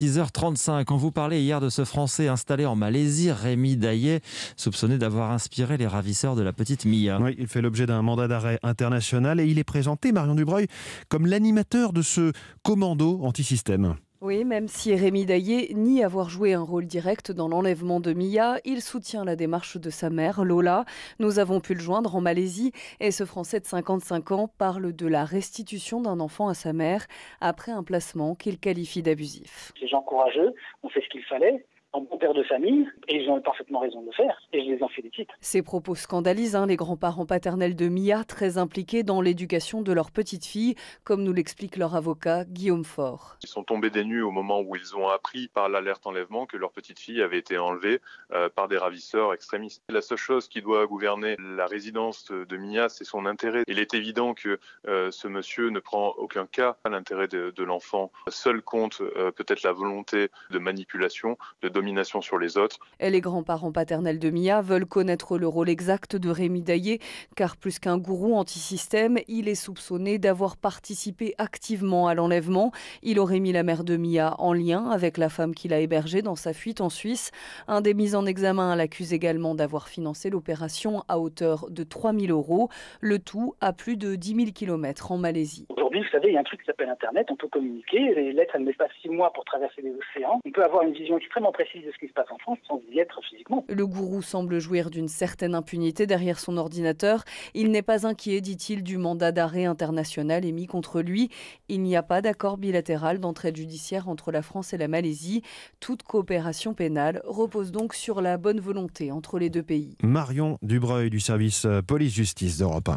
10h35, on vous parlait hier de ce Français installé en Malaisie, Rémi Daillet, soupçonné d'avoir inspiré les ravisseurs de la petite Mia. Oui, il fait l'objet d'un mandat d'arrêt international et il est présenté, Marion Dubreuil, comme l'animateur de ce commando anti-système. Oui, même si Rémi Daillé nie avoir joué un rôle direct dans l'enlèvement de Mia, il soutient la démarche de sa mère, Lola. Nous avons pu le joindre en Malaisie et ce Français de 55 ans parle de la restitution d'un enfant à sa mère après un placement qu'il qualifie d'abusif. Les gens courageux ont fait ce qu'il fallait en bon père de famille, et ils ont parfaitement raison de le faire, et je les en félicite. Ces propos scandalisent hein, les grands-parents paternels de Mia, très impliqués dans l'éducation de leur petite fille, comme nous l'explique leur avocat Guillaume Faure. Ils sont tombés des nues au moment où ils ont appris par l'alerte enlèvement que leur petite fille avait été enlevée euh, par des ravisseurs extrémistes. La seule chose qui doit gouverner la résidence de Mia, c'est son intérêt. Il est évident que euh, ce monsieur ne prend aucun cas à l'intérêt de, l'enfant. Seul compte euh, peut-être la volonté de manipulation, de domination sur les autres. Et les grands-parents paternels de Mia veulent connaître le rôle exact de Rémi Daillé, car plus qu'un gourou anti-système, il est soupçonné d'avoir participé activement à l'enlèvement. Il aurait mis la mère de Mia en lien avec la femme qu'il a hébergée dans sa fuite en Suisse. Un des mises en examen l'accuse également d'avoir financé l'opération à hauteur de 3 000 euros, le tout à plus de 10 000 km en Malaisie. Aujourd'hui, vous savez, il y a un truc qui s'appelle Internet, on peut communiquer, les lettres, ne mettent pas 6 mois pour traverser les océans. On peut avoir une vision extrêmement précise ce qui se passe en France sans être physiquement. Le gourou semble jouir d'une certaine impunité derrière son ordinateur. Il n'est pas inquiet, dit-il, du mandat d'arrêt international émis contre lui. Il n'y a pas d'accord bilatéral d'entraide judiciaire entre la France et la Malaisie. Toute coopération pénale repose donc sur la bonne volonté entre les deux pays. Marion Dubreuil du service euh, police-justice d'Europe.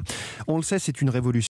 On le sait, c'est une révolution